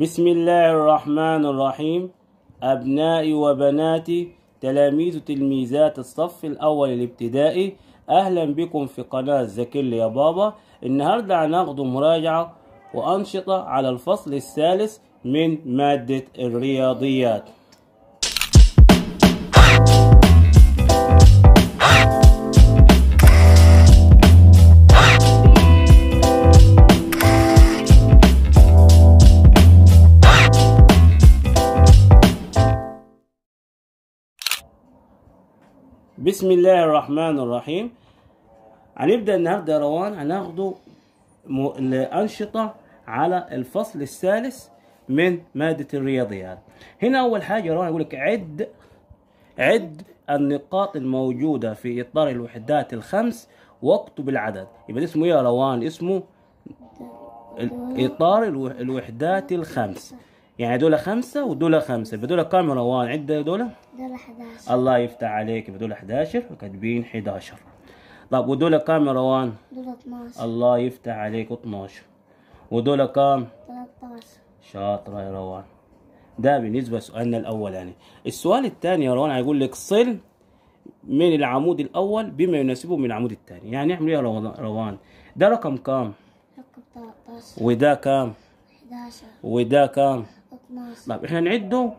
بسم الله الرحمن الرحيم أبنائي وبناتي تلاميذ تلميذات الصف الأول الابتدائي أهلا بكم في قناة ذاكر يا بابا النهاردة هناخد مراجعة وأنشطة على الفصل الثالث من مادة الرياضيات بسم الله الرحمن الرحيم هنبدا النهارده يا روان هناخده م... الانشطه على الفصل الثالث من ماده الرياضيات هنا اول حاجه روان يقول لك عد عد النقاط الموجوده في اطار الوحدات الخمس واكتب العدد يبقى اسمه ايه يا روان اسمه اطار الوحدات الخمس يعني دول خمسة ودول خمسة بدول دول كام يا روان عد دول؟ دول 11 الله يفتح عليك بدول 11 وكاتبين 11 طب ودول كام يا روان؟ دول 12 الله يفتح عليك 12 ودول كام؟ 13 شاطرة يا روان ده بالنسبة لسؤالنا الأولاني يعني. السؤال الثاني يا روان هيقول لك صل من العمود الأول بما يناسبه من العمود الثاني يعني اعمل إيه يا روان؟ ده رقم كام؟ رقم 13 وده كام؟ 11 وده كام؟ طيب احنا نعده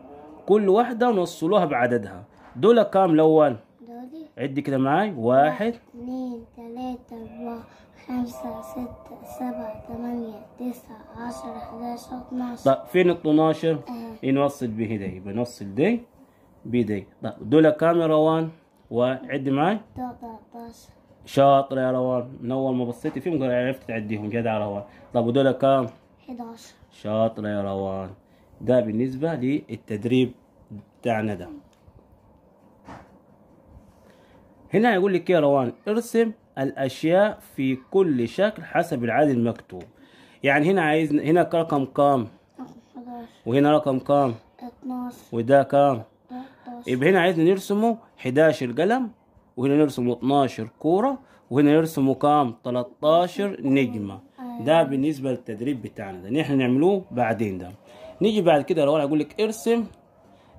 كل واحدة ونوصلوها بعددها دول كام الأول؟ دولي عد كده معاي واحد اثنين ثلاثة أربعة خمسة ستة سبعة ثمانية تسعة عشرة حداشر اثناشر طيب فين الاتناشر؟ اه. إيه، نوصل به دي بنوصل دي بدي طيب دول كام يا روان؟ وعدي معاي 13 شاطر يا روان من اول ما بصيتي فيهم عرفت تعديهم جدع روان طب ودول كام 11 شاطر يا روان ده بالنسبة للتدريب بتاعنا ده هنا يقول لك يا روان ارسم الأشياء في كل شكل حسب العدد المكتوب يعني هنا عايز هنا رقم كام وهنا رقم كام 12 وده كام يبقى هنا عايزنا نرسمه 11 قلم وهنا نرسمه 12 كورة وهنا نرسمه كام 13 نجمة أيوة. ده بالنسبة للتدريب بتاعنا ده نحن نعملوه بعدين ده نيجي بعد كده لو انا اقول لك ارسم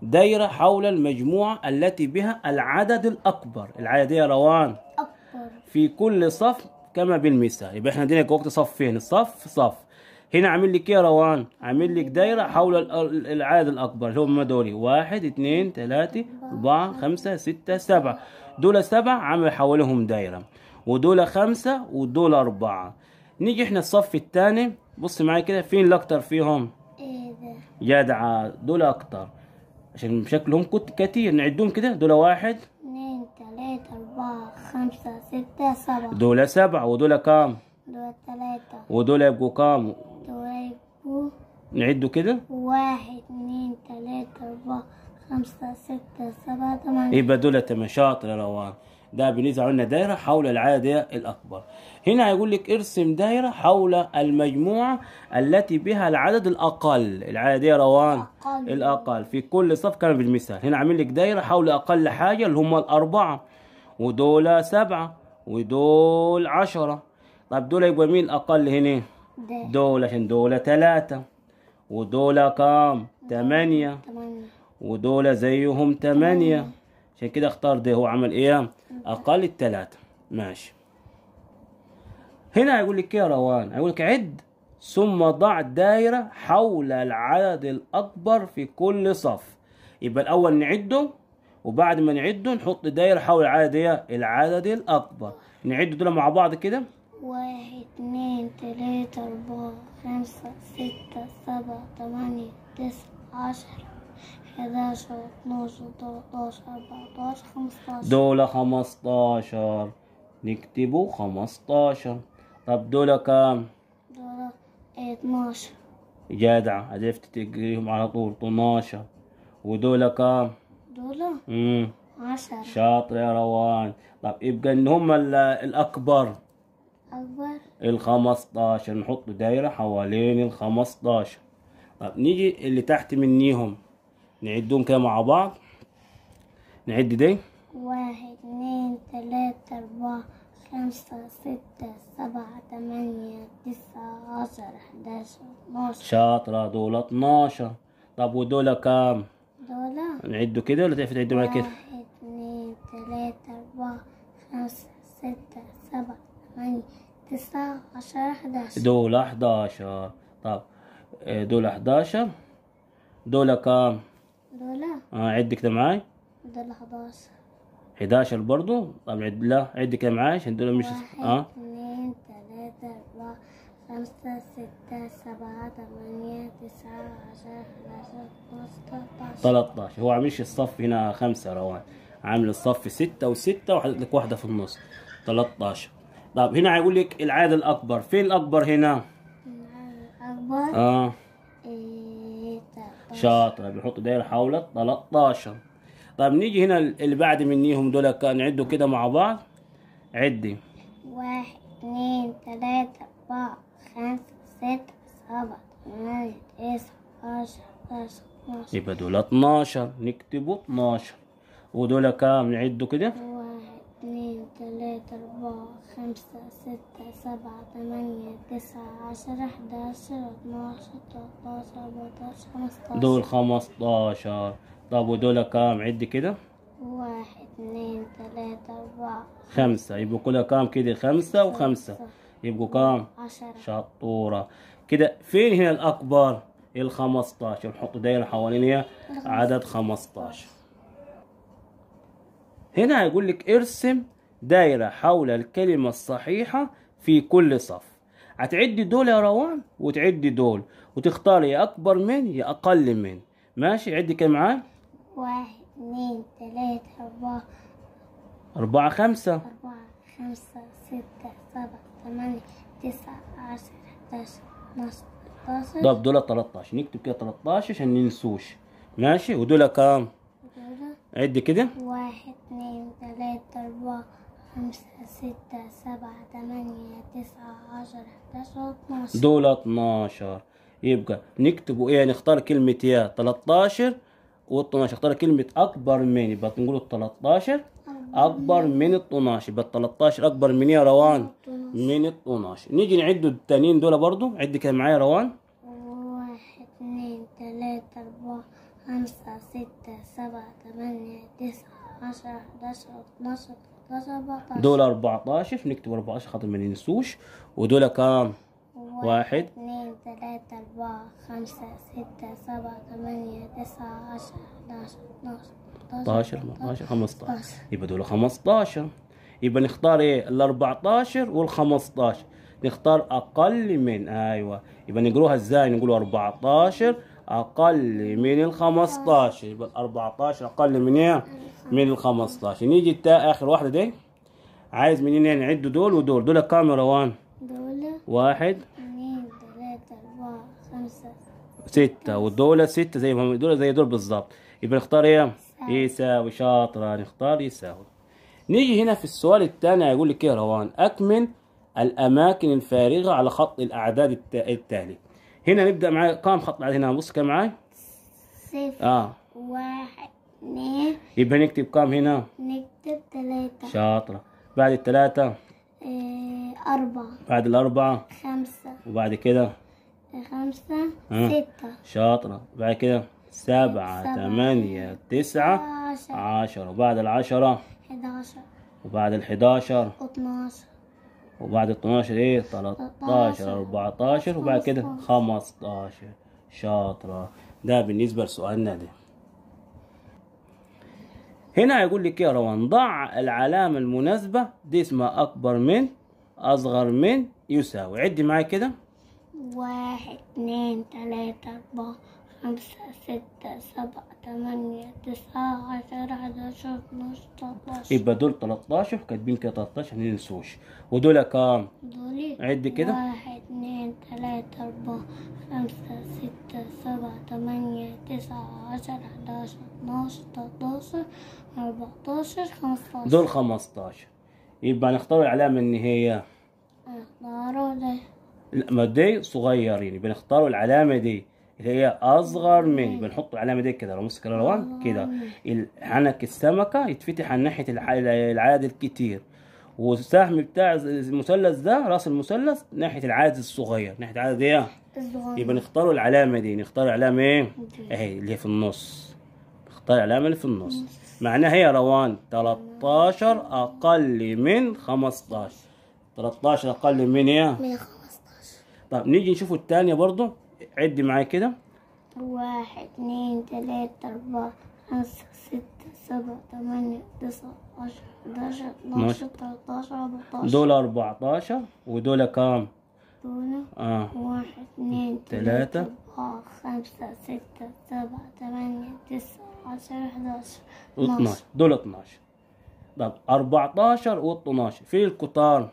دايره حول المجموعه التي بها العدد الاكبر العدد يا روان اكبر في كل صف كما بالمثال يبقى احنا ادينا وقت صفين الصف صف هنا عامل لك ايه يا روان عامل لك دايره حول العدد الاكبر اللي هم دول واحد اثنين ثلاثة اربعه خمسه سته سبعه دول سبعه عامل حواليهم دايره ودول خمسه ودول اربعه نيجي احنا الصف الثاني بص معايا كده فين الاكتر فيهم جدعة دول أكتر عشان شكلهم كتير نعدهم كده دول واحد اثنين ثلاثة أربعة خمسة ستة سبعة دول سبعة ودول كام؟ دول ثلاثة ودول يبقوا كام؟ دول يبقوا نعدوا كده واحد اثنين ثلاثة أربعة خمسة ستة سبعة ثمانية يبقى دول تمام شاطر يا روان ده بنزع لنا دايرة حول العادية الأكبر هنا هيقول لك ارسم دايرة حول المجموعة التي بها العدد الأقل العادية روان أقل. الأقل في كل صف كان بالمثال هنا عامل لك دايرة حول أقل حاجة اللي هم الأربعة ودول سبعة ودول عشرة طب دول يبقى مين الأقل هنا دول عشان دول تلاتة ودول كام تمانية ودول زيهم تمانية عشان كده اختار ده هو عمل ايه اقل التلاتة ماشي هنا هيقول لك ايه يا روان هيقول لك عد ثم ضع دائرة حول العدد الأكبر في كل صف يبقى الأول نعده وبعد ما نعده نحط دائرة حول العدد ايه العدد الأكبر نعد دول مع بعض كده واحد اتنين تلاتة أربعة خمسة ستة سبعة تمانية تسعة عشرة دولة خمستاشر نكتبه خمستاشر طب دولة كام؟ دولة اتناشر جادعة عرفت تقريهم على طول اتناشر ودولة كام؟ دولة مم. عشر شاطر يا روان طب يبقى ان هم الاكبر اكبر الخمستاشر نحط دايرة حوالين الخمستاشر طب نيجي اللي تحت منيهم نعدهم كده مع بعض نعد دي واحد اتنين تلاتة اربعة خمسة ستة سبعة تمانية تسعة عشر أحداشر اتناشر شاطرة دول اتناشر طب ودول كام؟ دول نعدوا كده ولا تعرف تعدوا معايا كده؟ واحد اتنين تلاتة اربعة خمسة ستة سبعة تمانية تسعة عشر حداشر دول حداشر طب آه، دول حداشر دول كام؟ لا آه عد كده معاي دول 11 11 برضه طب عد لا عد كده معاي عشان دول مش اه 2 3 4 5 6 7 8 9 10 11 12 13 هو عامل الصف هنا خمسة روان عامل الصف ستة وستة وحاطط لك واحدة في النص 13 طب هنا هيقول لك العدد الأكبر فين الأكبر هنا؟ العدد الأكبر اه شاطرة بنحط دايره حول 13 طب نيجي هنا اللي بعد منيهم دول نعدوا كده مع بعض عدي واحد اتنين تلاتة أربعة خمسة ستة سبعة تمانية تسعة عشرة حداشر يبقى دول 12 نكتبه 12 ودول كام نعده كده اثنين ثلاثة أربعة خمسة ستة سبعة ثمانية تسعة عشرة أحد عشر أربعة تلاتاشر خمسة خمستاشر دول خمستاشر طب ودول كام عد كده واحد اثنين ثلاثة أربعة خمسة يبقوا كلها كام كده خمسة وخمسة يبقوا كام عشرة شطورة كده فين هنا الأكبر الخمستاشر نحط دايرة حوالينها عدد خمستاشر هنا هيقول لك ارسم دايرة حول الكلمة الصحيحة في كل صف هتعدي دول يا روان وتعدي دول وتختار يا أكبر من يا أقل من ماشي عدي كام معاه واحد اتنين تلاتة أربعة أربعة خمسة أربعة خمسة ستة سبعة تمانية تسعة عشرة حداشر اتناشر تلاتاشر طب دول تلاتاشر نكتب كده تلاتاشر عشان ننسوش ماشي ودول كام؟ عد كده واحد اتنين تلاتة أربعة خمسة ستة سبعة تمانية تسعة عشرة حداشر دول اتناشر يبقى نكتبوا ايه نختار كلمة يا تلاتاشر والاتناشر اختار كلمة أكبر من يبقى نقول التلاتاشر أكبر من الاتناشر يبقى التلاتاشر أكبر من يا روان من الاتناشر نيجي نعد التانيين دول برضو عد كده معايا روان خمسة ستة سبعة ثمانية تسعة عشرة حداشر اتناشر دول 14 نكتب 14 خاطر ما ننسوش ودول كام؟ واحد اثنين ثلاثة أربعة خمسة ستة سبعة ثمانية تسعة عشرة 11 12 13 15 يبقى دول 15 يبقى نختار ايه ال 14 وال 15 نختار اقل من ايوه يبقى نقروها ازاي نقول 14 اقل من ال 15 يبقى ال 14 اقل من ايه من ال 15 نيجي التاء اخر واحده دي عايز منين يعني نعد دول ودول دول كام يا روان دول واحد اثنين ثلاثة أربعة خمسة ستة ودول ستة زي ما دول زي دول بالظبط يبقى نختار ايه؟ يساوي شاطرة نختار يساوي نيجي هنا في السؤال الثاني هيقول لك ايه روان أكمل الأماكن الفارغة على خط الأعداد التالي هنا نبدا معي كم خط بعد هنا بص كم معي؟ صفر اه واحد اثنين يبقى نكتب كم هنا؟ نكتب ثلاثة شاطرة بعد الثلاثة آه، أربعة بعد الأربعة خمسة وبعد كده خمسة آه. ستة شاطرة بعد كده سبعة, سبعة ثمانية تسعة عشرة, عشرة. بعد العشرة 11 وبعد ال 11 12 وبعد 12 ايه 13 14 وبعد كده 15 شاطرة ده بالنسبة لسؤالنا ده هنا هيقول لك يا روان ضع العلامة المناسبة دي اسمها أكبر من أصغر من يساوي عد معايا كده واحد اتنين تلاتة أربعة خمسة ستة سبعة ثمانية تسعة عشرة عشر اتناشر إيه، تلاتاشر يبقى دول 13 وكاتبين كده ما مننسوش ودول كام؟ دول عد كده واحد اثنين ثلاثة أربعة خمسة ستة سبعة ثمانية تسعة عشرة عشر اتناشر تلاتاشر أربعتاشر خمستاشر دول خمستاشر يبقى هنختار العلامة النهاية هنختاروا ده لا ما دي صغيرين يبقى نختاروا العلامة دي اللي هي اصغر من بنحط العلامه دي كده رموز الالوان آه. كده حنك السمكه يتفتح عن ناحيه العدد الكتير والسهم بتاع المثلث ده راس المثلث ناحيه العدد الصغير ناحيه العدد ايه يبقى نختاروا العلامه دي نختار علامه ايه اهي اللي في النص نختار العلامه اللي في النص معناها هي روان 13 اقل من 15 13 اقل من ايه من 15 طب نيجي نشوف الثانيه برضو عدي معايا كده واحد اتنين تلاتة أربعة خمسة ستة سبعة تمانية تسعة عشرة حداشر اتناشر تلاتاشر أربعتاشر دول أربعتاشر ودول كام؟ دول آه واحد اتنين تلاتة أربعة خمسة ستة سبعة تمانية تسعة عشرة حداشر اتناشر دول اتناشر طب أربعتاشر واتناشر في القطار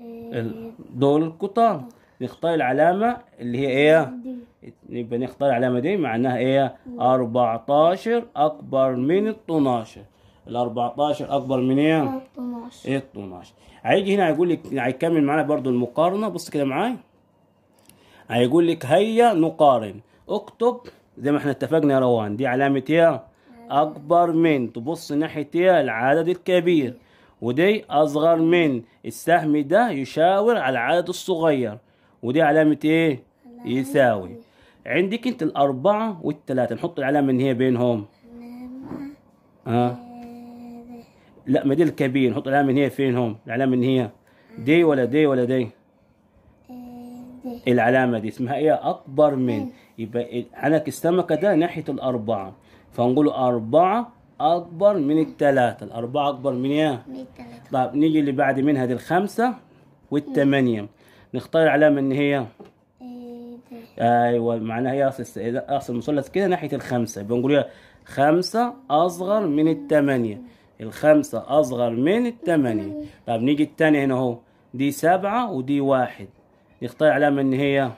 إيه. دول القطار نختار العلامة اللي هي ايه دي. يبقى نختار العلامة دي معناها ايه أربعتاشر أكبر من 12 ال 14 اكبر من ايه 12 12 هيجي هنا هيقول لك هيكمل معانا برضو المقارنه بص كده معايا هيقول لك هيا نقارن اكتب زي ما احنا اتفقنا يا روان دي علامه ايه اكبر من تبص ناحيه ايه العدد الكبير ودي اصغر من السهم ده يشاور على العدد الصغير ودي إيه؟ علامة ايه يساوي عندك انت الأربعة والثلاثة نحط العلامة إن هي بينهم ها آه. لا ما دي الكبير نحط العلامة إن هي فينهم العلامة إن هي دي ولا دي ولا إيه، دي العلامة دي اسمها ايه أكبر من يبقى عنك السمكة ده ناحية الأربعة فنقول أربعة أكبر من الثلاثة الأربعة أكبر من ايه طب نيجي اللي بعد منها دي الخمسة والثمانية نختار العلامة ان هي إيه، ايوه معناها هي اصل اصل المثلث كده ناحية الخمسة يبقى نقول خمسة اصغر من الثمانية الخمسة اصغر من الثمانية طب نيجي الثانية هنا اهو دي سبعة ودي واحد نختار العلامة إن هي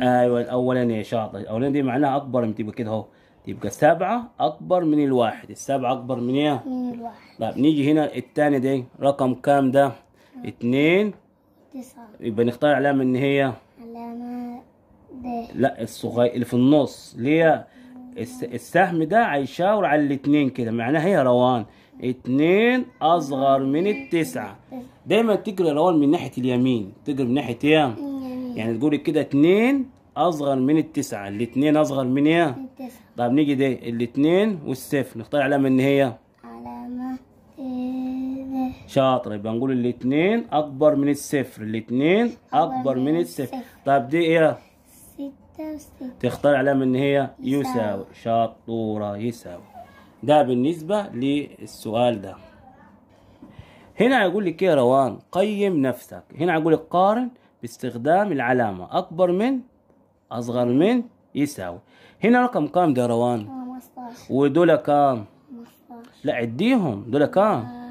آه، ايوه الاولانية شاطر الاولانية دي معناها اكبر من تبقى كده اهو يبقى سبعة أكبر من الواحد السبعة أكبر من إيه؟ من الواحد طب نيجي هنا التاني دي رقم كام ده؟ اتنين تسعة يبقى نختار علامة ان هي علامة ده لا الصغير اللي في النص ليه السهم ده هيشاور على الاتنين كده معناها هي روان اتنين اصغر من التسعة دايما تجري روان من ناحية اليمين تجري من ناحية ايه يعني تقولي كده اتنين اصغر من التسعة الاتنين اصغر من ايه التسعة طب نيجي ده الاتنين والصفر نختار علامة ان هي شاطر يبقى نقول الاثنين اكبر من الصفر الاثنين اكبر من الصفر طب دي ايه تختار علامة ان هي يساوي شطورة يساوي ده بالنسبة للسؤال ده هنا هيقول لك ايه روان قيم نفسك هنا هيقول لك قارن باستخدام العلامة اكبر من اصغر من يساوي هنا رقم كام ده روان 15 ودول كام 15 لا اديهم دول كام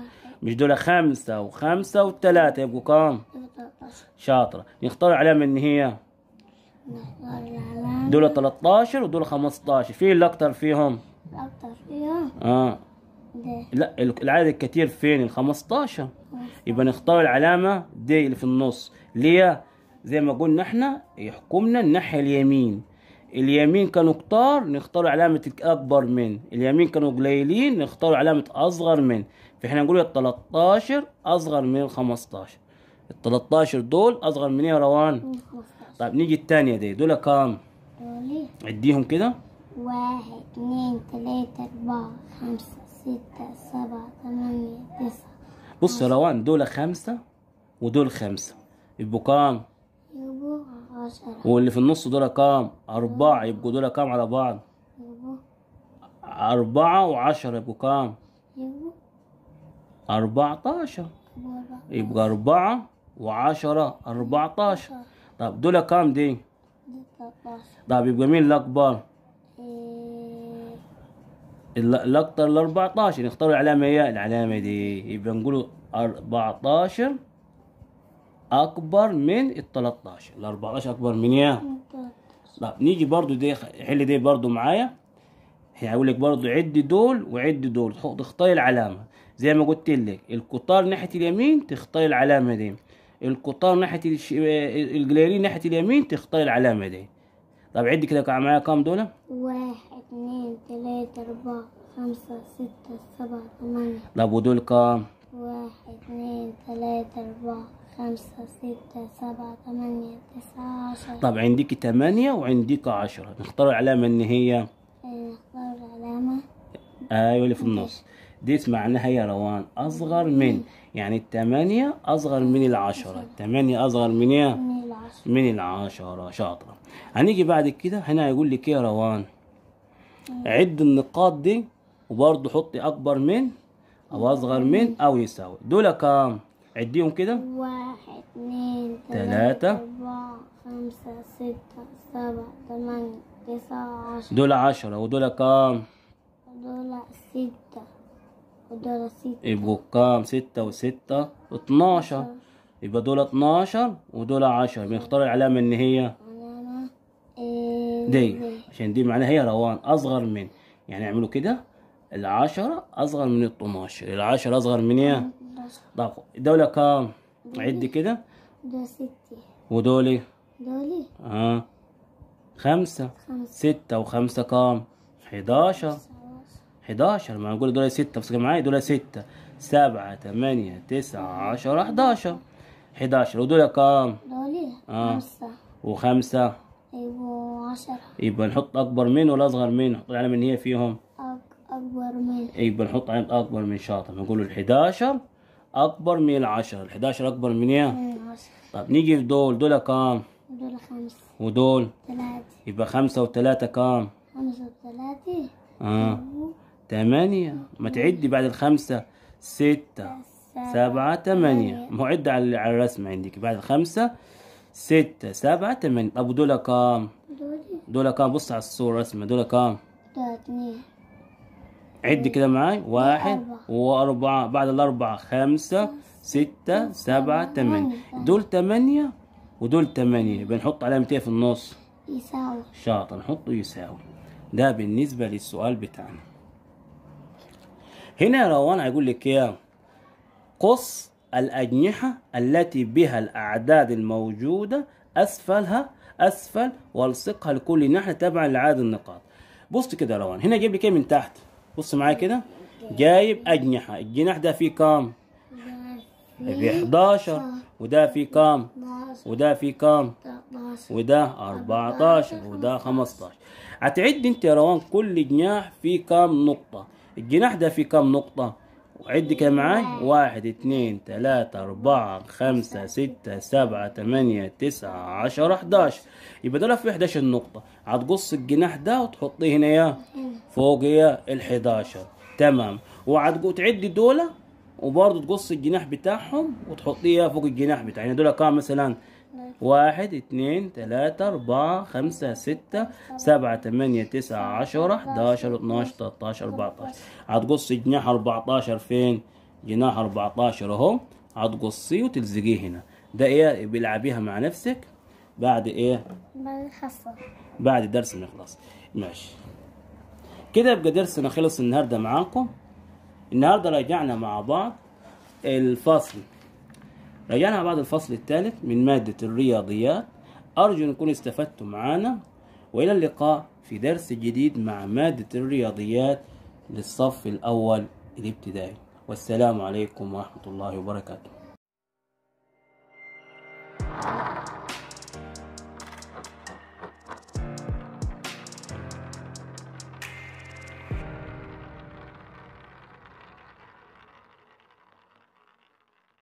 مش دول خمسة وخمسة وثلاثة يبقوا كام؟ 13 شاطرة نختار علامة النهائية دول 13 ودول 15 فين الأكتر فيهم؟ الأكتر فيهم؟ آه ده. لا العدد الكتير فين؟ ال 15 يبقى نختار العلامة دي اللي في النص ليه؟ زي ما قلنا احنا يحكمنا الناحية اليمين اليمين كانوا كتار نختاروا علامة أكبر من اليمين كانوا قليلين نختاروا علامة أصغر من فإحنا نقول التلاتاشر أصغر من الخمستاشر التلاتاشر دول أصغر من إيه يا روان؟ طيب نيجي التانية دي دول كام؟ دول عديهم كده واحد اتنين تلاتة أربعة خمسة ستة سبعة تمانية تسعة بص يا روان دول خمسة ودول خمسة يبقوا كام؟ يبقوا واللي في النص دول كام أربعة يبقوا دول كام على بعض أربعة وعشرة يبقوا كام أربعة عشر يبقى أربعة وعشرة أربعة عشر طب دول كام دي طب يبقى مين الأكبر إيه. الأكتر الأربعتاشر، نختار العلامة إيه؟ العلامة دي يبقى نقول أربعتاشر. اكبر من ال 13 ال 14 اكبر من ايه طب نيجي برضو دي حل دي برضو معايا هيقول لك برضو عد دول وعد دول تختاري العلامه زي ما قلت لك القطار ناحيه اليمين تختاري العلامه دي القطار ناحيه الش... آه، الجليرين ناحيه اليمين تختاري العلامه دي طب عد كده معايا كام دول واحد اثنين ثلاثة اربعة خمسة ستة سبعة ثمانية طب ودول كام واحد اثنين ثلاثة اربعة خمسة ستة سبعة ثمانية تسعة عشرة طب عندك ثمانية وعندك عشرة نختار العلامة إن هي آه، نختار العلامة ايوه اللي في النص دي معناها يا روان اصغر من يعني الثمانية اصغر من العشرة الثمانية اصغر من ايه من العشرة شاطرة هنيجي بعد كده هنا هيقول لك ايه يا روان عد النقاط دي وبرضه حطي اكبر من او اصغر من او يساوي دول كام عديهم كده واحد اثنين ثلاثة أربعة خمسة ستة سبعة ثمانية تسعة عشرة دول عشرة ودول كام؟ دول ستة ودول ستة يبقوا كام؟ ستة وستة اتناشر يبقى دول اتناشر ودول عشرة بنختار العلامة إن هي دي عشان دي معناها هي روان أصغر من يعني اعملوا كده العشرة أصغر من الاتناشر العشرة أصغر من إيه؟ طب دولة كام؟ عد كده دول ستة ودولي؟ دولي اه خمسة خمسة ستة وخمسة كام؟ حداشر حداشر ما نقول دول ستة بس معايا دول ستة سبعة تمانية تسعة عشرة حداشر حداشر ودول كام؟ دول آه. خمسة وخمسة ايوه عشرة يبقى نحط أكبر من ولا أصغر من؟ نحط العلم اللي هي فيهم أكبر من يبقى نحط علم أكبر من شاطر نقول الحداشر اكبر من العشرة ال11 اكبر من ايه من العشرة طب نيجي لدول دول كام دول خمسة ودول ثلاثة يبقى خمسة وثلاثة كام خمسة وثلاثة اه ثمانية ما تعدي بعد الخمسة ستة سبعة ثمانية ما هو عد على الرسم عندك بعد الخمسة ستة سبعة ثمانية طب ودول كام دول دول كام بص على الصورة رسمة دول كام دول اثنين عد كده معايا واحد وأربعة بعد الأربعة خمسة ستة سبعة تمانية دول تمانية ودول تمانية بنحط علامة علامتين في النص يساوي شاطر نحطه يساوي ده بالنسبة للسؤال بتاعنا هنا يا روان هيقول لك يا إيه؟ قص الأجنحة التي بها الأعداد الموجودة أسفلها أسفل والصقها لكل ناحية تبعا لعدد النقاط بص كده يا روان هنا جيب لي كام من تحت بص معايا كده جايب أجنحة الجناح ده فيه كام؟ في 11 وده فيه كام؟ وده فيه كام؟ وده 14 وده 15 هتعد انت يا روان كل جناح فيه كام نقطة؟ الجناح ده فيه كام نقطة؟ عد كده معايا واحد اتنين تلاتة أربعة خمسة ستة سبعة تمانية تسعة عشرة حداشر يبقى دول في حداشر النقطة هتقص الجناح ده وتحطيه هنا يا فوق يا الحداشر تمام وهتعدي دول وبرضه تقص الجناح بتاعهم وتحطيه فوق الجناح بتاعي يعني دول كام مثلا واحد اتنين تلاتة أربعة خمسة ستة سبعة تمانية تسعة عشرة أحداشر اتناشر تلتاشر أربعتاشر هتقص جناح أربعتاشر فين؟ جناح أربعتاشر أهو هتقصيه وتلزقيه هنا ده إيه بيلعبيها مع نفسك بعد إيه؟ بعد الحصة بعد درس ما يخلص ماشي كده يبقى درسنا خلص النهارده معاكم النهارده راجعنا مع بعض الفصل رجعنا بعد الفصل الثالث من مادة الرياضيات أرجو أن يكون استفدتم معنا وإلى اللقاء في درس جديد مع مادة الرياضيات للصف الأول الابتدائي والسلام عليكم ورحمة الله وبركاته